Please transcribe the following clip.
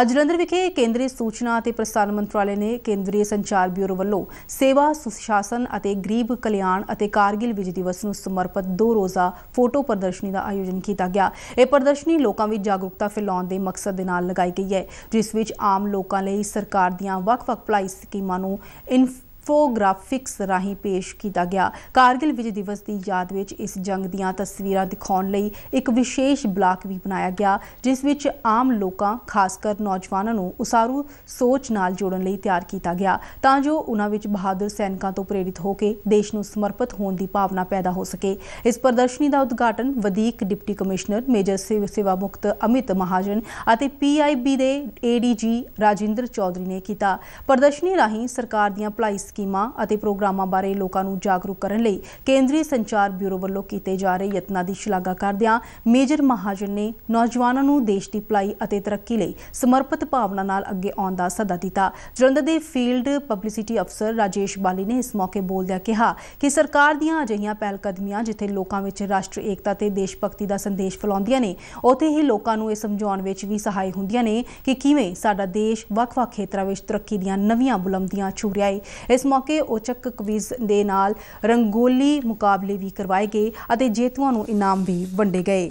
ਅੱਜ ਜਲੰਧਰ ਵਿਖੇ ਕੇਂਦਰੀ ਸੂਚਨਾ ਅਤੇ ਪ੍ਰਸਾਰਣ ਮੰਤਰਾਲੇ ਨੇ ਕੇਂਦਰੀ ਸੰਚਾਰ ਬਿਊਰੋ ਵੱਲੋਂ ਸੇਵਾ ਸੁਸ਼ਾਸਨ ਅਤੇ ਗਰੀਬ ਕਲਿਆਣ ਅਤੇ ਕਾਰਗਿਲ ਵਿਜੇ ਦਿਵਸ ਨੂੰ ਸਮਰਪਿਤ ਦੋ ਰੋਜ਼ਾ ਫੋਟੋ ਪ੍ਰਦਰਸ਼ਨੀ ਦਾ ਆਯੋਜਨ ਕੀਤਾ ਗਿਆ ਇਹ ਪ੍ਰਦਰਸ਼ਨੀ ਲੋਕਾਂ ਵਿੱਚ ਜਾਗਰੂਕਤਾ ਫੈਲਾਉਣ ਦੇ ਮਕਸਦ ਦੇ ਨਾਲ ਲਗਾਈ ਗਈ ਹੈ ਜਿਸ ਵਿੱਚ ਆਮ ਲੋਕਾਂ ਲਈ ਸਰਕਾਰ ਦੀਆਂ ਵੱਖ-ਵੱਖ ਭਲਾਈ ਸਕੀਮਾਂ ਨੂੰ ਇਨਫੋਗ੍ਰਾਫਿਕਸ ਰਾਹੀਂ ਪੇਸ਼ ਕੀਤਾ ਗਿਆ ਕਾਰਗਿਲ ਵਿਜੇ ਦਿਵਸ ਦੀ ਯਾਦ ਵਿੱਚ ਇਸ ਜੰਗ ਦੀਆਂ ਤਸਵੀਰਾਂ ਦਿਖਾਉਣ ਲਈ ਇੱਕ ਵਿਸ਼ੇਸ਼ ਬਲਾਕ ਵੀ ਬਣਾਇਆ ਗਿਆ ਜਿਸ ਵਿੱਚ ਆਮ ਲੋਕਾਂ ਖਾਸ ਕਰ ਨੌਜਵਾਨਾਂ ਨੂੰ ਉਸਾਰੂ ਸੋਚ ਨਾਲ ਜੋੜਨ ਲਈ ਤਿਆਰ ਕੀਤਾ ਗਿਆ ਤਾਂ ਜੋ ਉਹਨਾਂ ਵਿੱਚ ਬਹਾਦਰ ਸੈਨਿਕਾਂ ਤੋਂ ਪ੍ਰੇਰਿਤ ਹੋ ਕੇ ਦੇਸ਼ ਨੂੰ ਸਮਰਪਿਤ ਹੋਣ ਦੀ ਭਾਵਨਾ ਪੈਦਾ ਹੋ ਸਕੇ ਇਸ ਪ੍ਰਦਰਸ਼ਨੀ ਦਾ ਉਦਘਾਟਨ ਵਧੀਕ ਡਿਪਟੀ ਕਮਿਸ਼ਨਰ ਮੇਜਰ ਸੇਵਾ ਮੁਕਤ ਅਮਿਤ ਮਹਾਜਨ ਅਤੇ ਪੀਆਈਬੀ ਦੇ ਏਡੀਜੀ ਰਾਜਿੰਦਰ ਚੌਧਰੀ ਨੇ ਕੀਤਾ ਪ੍ਰਦਰਸ਼ਨੀ ਰਾਹੀਂ ਸਰਕਾਰ ਦੀਆਂ ਭਲਾਈ ਸਕੀਮਾਂ ਅਤੇ ਪ੍ਰੋਗਰਾਮਾਂ ਬਾਰੇ ਲੋਕਾਂ ਨੂੰ ਜਾਗਰੂਕ ਕਰਨ ਲਈ ਕੇਂਦਰੀ ਸੰਚਾਰ ਬਿਊਰੋ ਵੱਲੋਂ ਕੀਤੇ ਜਾ ਰਹੇ ਯਤਨਾਂ ਦੀ ਸ਼ਲਾਘਾ ਕਰਦਿਆਂ ਮੇਜਰ ਮਹਾਜਨ ਨੇ ਨੌਜਵਾਨਾਂ ਨੂੰ ਦੇਸ਼ ਦੀ ਭਲਾਈ ਅਤੇ ਤਰੱਕੀ ਲਈ ਸਮਰਪਿਤ ਭਾਵਨਾ ਨਾਲ ਅੱਗੇ ਆਉਣ ਦਾ ਸੱਦਾ ਦਿੱਤਾ ਜਲੰਧਰ ਦੇ ਫੀਲਡ ਪਬਲਿਸਿਟੀ ਅਫਸਰ ਰਾਜੇਸ਼ ਬਾਲੀ ਨੇ ਇਸ ਮੌਕੇ ਬੋਲਦਿਆਂ ਕਿਹਾ ਕਿ ਸਰਕਾਰ ਦੀਆਂ ਅਜਿਹੀਆਂ ਪਹਿਲਕਦਮੀਆਂ ਜਿੱਥੇ ਲੋਕਾਂ ਵਿੱਚ ਰਾਸ਼ਟਰ ਏਕਤਾ ਤੇ ਦੇਸ਼ ਭਗਤੀ ਦਾ ਸੰਦੇਸ਼ ਫੈਲਾਉਂਦੀਆਂ ਨੇ ਉੱਥੇ ਹੀ ਲੋਕਾਂ ਨੂੰ ਇਹ ਸਮਝਾਉਣ ਵਿੱਚ ਵੀ ਸਹਾਇ ਹੁੰਦੀਆਂ ਨੇ ਕਿ ਕਿਵੇਂ ਸਾਡਾ ਦੇਸ਼ ਵੱਖ-ਵੱਖ ਖੇਤਰਾਂ ਵਿੱਚ ਤਰੱਕੀ ਦੀਆਂ ਨਵੀਆਂ ਬੁਲੰਦੀਆਂ ਛੂ ਰਿਹਾ ਹੈ ਇਸ ਮੌਕੇ ਉਚਕ ਕਵਿਜ਼ ਦੇ ਨਾਲ ਰੰਗੋਲੀ ਮੁਕਾਬਲੇ ਵੀ ਕਰਵਾਏ ਗਏ ਅਤੇ ਜੇਤੂਆਂ ਨੂੰ ਇਨਾਮ ਵੀ ਵੰਡੇ ਗਏ